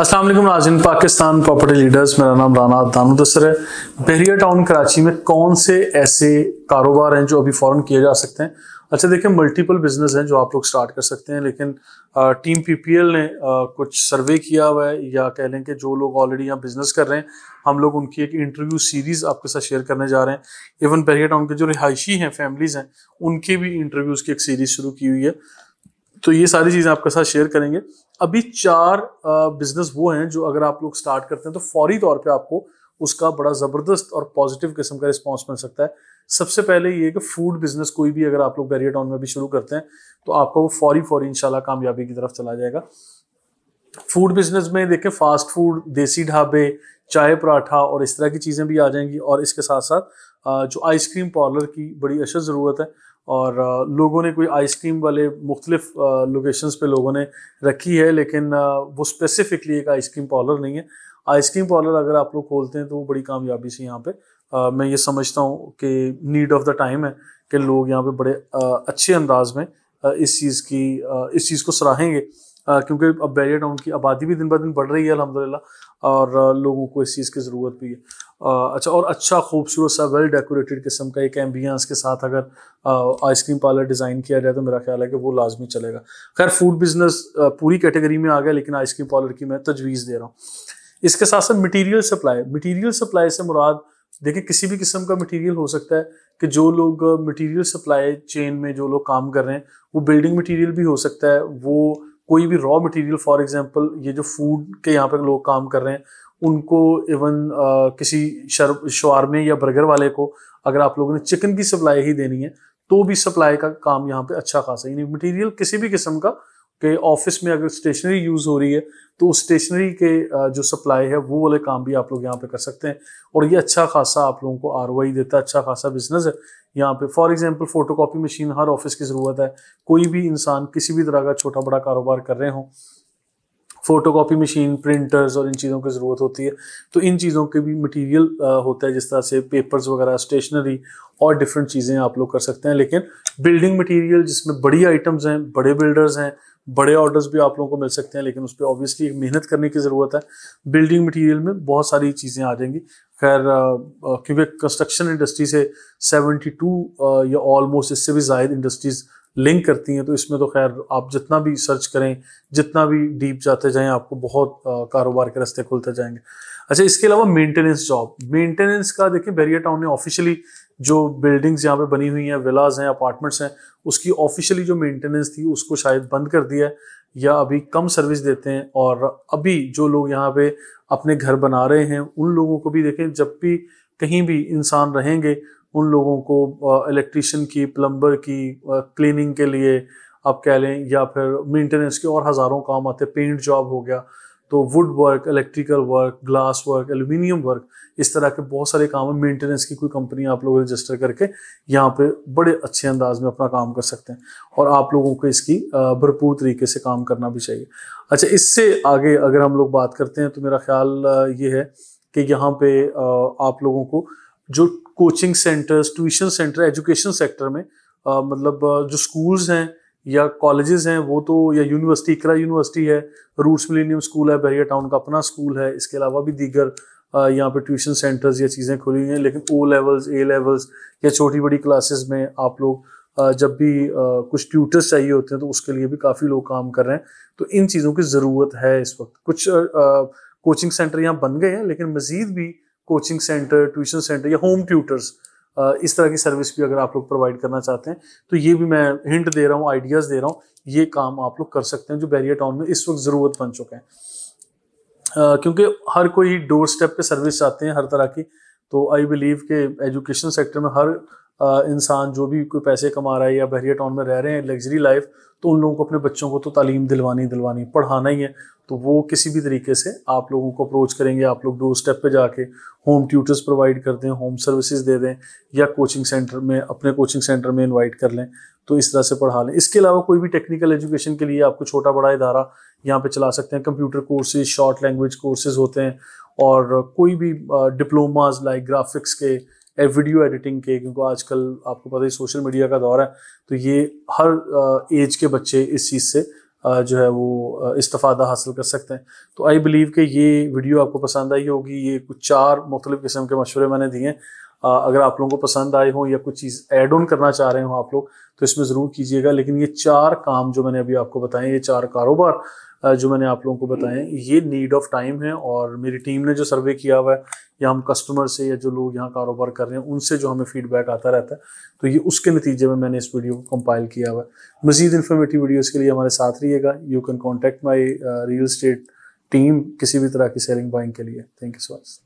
असल नाजिन Pakistan property leaders मेरा नाम राना दानुदसर है बहरिया टाउन कराची में कौन से ऐसे कारोबार हैं जो अभी फ़ौरन किए जा सकते हैं अच्छा देखिए मल्टीपल बिजनेस हैं जो आप लोग स्टार्ट कर सकते हैं लेकिन आ, टीम पीपीएल ने आ, कुछ सर्वे किया हुआ है या कह लें कि जो लोग ऑलरेडी यहाँ बिजनेस कर रहे हैं हम लोग उनकी एक इंटरव्यू सीरीज आपके साथ शेयर करने जा रहे हैं इवन बहरिया टाउन के जो रिहायशी हैं फैमिलीज़ हैं उनकी भी इंटरव्यूज़ की एक सीरीज़ शुरू की हुई है तो ये सारी चीज़ें आपके साथ शेयर करेंगे अभी चार बिजनेस वो हैं जो अगर आप लोग स्टार्ट करते हैं तो फौरी तौर पे आपको उसका बड़ा ज़बरदस्त और पॉजिटिव किस्म का रिस्पॉन्स मिल सकता है सबसे पहले ये कि फूड बिजनेस कोई भी अगर आप लोग बैरियर टाउन में भी शुरू करते हैं तो आपका वो फौरी फौरी इंशाल्लाह कामयाबी की तरफ चला जाएगा फूड बिजनेस में देखें फास्ट फूड देसी ढाबे चाय पराठा और इस तरह की चीज़ें भी आ जाएंगी और इसके साथ साथ जो आइसक्रीम पार्लर की बड़ी अशद ज़रूरत है और लोगों ने कोई आइसक्रीम वाले मुख्तलिफ लोकेशंस पे लोगों ने रखी है लेकिन वो स्पेसिफिकली एक आइसक्रीम पार्लर नहीं है आइसक्रीम पार्लर अगर आप लोग खोलते हैं तो वो बड़ी कामयाबी से यहाँ पे मैं ये समझता हूँ कि नीड ऑफ द टाइम है कि लोग यहाँ पे बड़े आ, अच्छे अंदाज में आ, इस चीज़ की आ, इस चीज़ को सराहेंगे क्योंकि अब बैरियर टाउन की आबादी भी दिन ब दिन बढ़ रही है अलहमदिल्ला और लोगों को इस चीज़ की ज़रूरत भी है अच्छा और अच्छा खूबसूरत सा वेल डेकोरेटेड किस्म का एक एम्बियंस के साथ अगर आइसक्रीम पार्लर डिज़ाइन किया जाए तो मेरा ख्याल है कि वो लाजमी चलेगा खैर फूड बिजनेस पूरी कैटेगरी में आ गया लेकिन आइसक्रीम पार्लर की मैं तजवीज़ दे रहा हूँ इसके साथ साथ मटीरियल सप्लाई मटीरियल सप्लाई से मुराद देखिए किसी भी किस्म का मटीरियल हो सकता है कि जो लोग मटीरियल सप्लाई चेन में जो लोग काम कर रहे हैं वो बिल्डिंग मटीरियल भी हो सकता है वो कोई भी रॉ मटेरियल फॉर एग्जांपल ये जो फूड के यहाँ पे लोग काम कर रहे हैं उनको इवन आ, किसी शर शवारमे या बर्गर वाले को अगर आप लोगों ने चिकन की सप्लाई ही देनी है तो भी सप्लाई का काम यहाँ पे अच्छा खासा यानी मटेरियल किसी भी किस्म का कि ऑफिस में अगर स्टेशनरी यूज़ हो रही है तो उस स्टेशनरी के जो सप्लाई है वो वाले काम भी आप लोग यहाँ पे कर सकते हैं और ये अच्छा खासा आप लोगों को आर देता है अच्छा खासा बिजनेस है यहाँ पे फॉर एग्जांपल फोटोकॉपी मशीन हर ऑफिस की ज़रूरत है कोई भी इंसान किसी भी तरह का छोटा बड़ा कारोबार कर रहे हो फोटोकॉपी मशीन प्रिंटर्स और इन चीज़ों की ज़रूरत होती है तो इन चीज़ों के भी मटेरियल होता है जिस तरह से पेपर्स वगैरह स्टेशनरी और डिफरेंट चीज़ें आप लोग कर सकते हैं लेकिन बिल्डिंग मटेरियल जिसमें बड़ी आइटम्स हैं बड़े बिल्डर्स हैं बड़े ऑर्डर्स भी आप लोगों को मिल सकते हैं लेकिन उस पर ऑब्वियसली मेहनत करने की ज़रूरत है बिल्डिंग मटीरियल में बहुत सारी चीज़ें आ जाएंगी खैर क्योंकि कंस्ट्रक्शन इंडस्ट्री से 72 या ऑलमोस्ट इससे भी जायद इंडस्ट्रीज़ लिंक करती हैं तो इसमें तो खैर आप जितना भी सर्च करें जितना भी डीप जाते जाएं आपको बहुत कारोबार के रास्ते खुलते जाएंगे अच्छा इसके अलावा मेंटेनेंस जॉब मेंटेनेंस का देखिए बैरिया टाउन ने ऑफिशियली जो बिल्डिंग्स यहाँ पे बनी हुई हैं विलाज हैं अपार्टमेंट्स हैं उसकी ऑफिशियली जो मेंटेनेंस थी उसको शायद बंद कर दिया है या अभी कम सर्विस देते हैं और अभी जो लोग यहाँ पे अपने घर बना रहे हैं उन लोगों को भी देखें जब भी कहीं भी इंसान रहेंगे उन लोगों को इलेक्ट्रिशियन की प्लम्बर की क्लीनिंग के लिए आप कह लें या फिर मेंटेनेंस के और हज़ारों काम आते पेंट जॉब हो गया तो wood work electrical work glass work aluminium work इस तरह के बहुत सारे काम है मेंटेनेंस की कोई कंपनी आप लोग रजिस्टर करके यहाँ पे बड़े अच्छे अंदाज में अपना काम कर सकते हैं और आप लोगों को इसकी भरपूर तरीके से काम करना भी चाहिए अच्छा इससे आगे अगर हम लोग बात करते हैं तो मेरा ख्याल ये है कि यहाँ पे आप लोगों को जो coaching centres tuition centre education sector में आ, मतलब जो स्कूल्स हैं या कॉलेजेस हैं वो तो या यूनिवर्सिटी इकरा यूनिवर्सिटी है रूट्स मिलेनियम स्कूल है बहरिया टाउन का अपना स्कूल है इसके अलावा भी दीगर यहाँ पे ट्यूशन सेंटर्स या चीज़ें खुली हुई हैं लेकिन ओ लेवल्स ए लेवल्स या छोटी बड़ी क्लासेस में आप लोग जब भी कुछ ट्यूटर्स चाहिए होते हैं तो उसके लिए भी काफ़ी लोग काम कर रहे हैं तो इन चीज़ों की ज़रूरत है इस वक्त कुछ कोचिंग सेंटर यहाँ बन गए हैं लेकिन मज़ीद भी कोचिंग सेंटर ट्यूशन सेंटर या होम ट्यूटर्स इस तरह की सर्विस भी अगर आप लोग प्रोवाइड करना चाहते हैं तो ये भी मैं हिंट दे रहा हूँ आइडियाज़ दे रहा हूँ ये काम आप लोग कर सकते हैं जो बैरियर टाउन में इस वक्त ज़रूरत बन चुके हैं क्योंकि हर कोई डोर स्टेप पे सर्विस चाहते हैं हर तरह की तो आई बिलीव के एजुकेशन सेक्टर में हर इंसान जो भी कोई पैसे कमा रहा है या बहरिया टाउन में रह रहे हैं लग्जरी लाइफ तो उन लोगों को अपने बच्चों को तो तालीम दिलवानी दिलवानी पढ़ाना ही है तो वो किसी भी तरीके से आप लोगों को अप्रोच करेंगे आप लोग डोर स्टेप पे जाके होम ट्यूटर्स प्रोवाइड कर दें होम सर्विसेज दे दें या कोचिंग सेंटर में अपने कोचिंग सेंटर में इनवाइट कर लें तो इस तरह से पढ़ा लें इसके अलावा कोई भी टेक्निकल एजुकेशन के लिए आपको छोटा बड़ा इदारा यहाँ पे चला सकते हैं computer courses short language courses होते हैं और कोई भी डिप्लोमाज लाइक ग्राफिक्स के वीडियो एडिटिंग के क्योंकि आजकल आपको पता है सोशल मीडिया का दौर है तो ये हर एज के बच्चे इस चीज़ से जो है वो इस्तफ़ादा हासिल कर सकते हैं तो आई बिलीव कि ये वीडियो आपको पसंद आई होगी ये कुछ चार मुख्तलिफ़ किस्म के मशवरे मैंने दिए हैं अगर आप लोगों को पसंद आए हो या कुछ चीज़ ऐड ऑन करना चाह रहे हो आप लोग तो इसमें ज़रूर कीजिएगा लेकिन ये चार काम जो मैंने अभी आपको बताए ये चार कारोबार जो मैंने आप लोगों को बताए ये नीड ऑफ टाइम है और मेरी टीम ने जो सर्वे किया हुआ है या हम कस्टमर से या जो लोग यहाँ कारोबार कर रहे हैं उनसे जो हमें फीडबैक आता रहता है तो ये उसके नतीजे में मैंने इस वीडियो को कंपाइल किया हुआ है मजीद इन्फॉर्मेटिव वीडियोज़ के लिए हमारे साथ रहिएगा you can contact my real estate team किसी भी तरह की सेलिंग बाइंग के लिए थैंक यू सो मच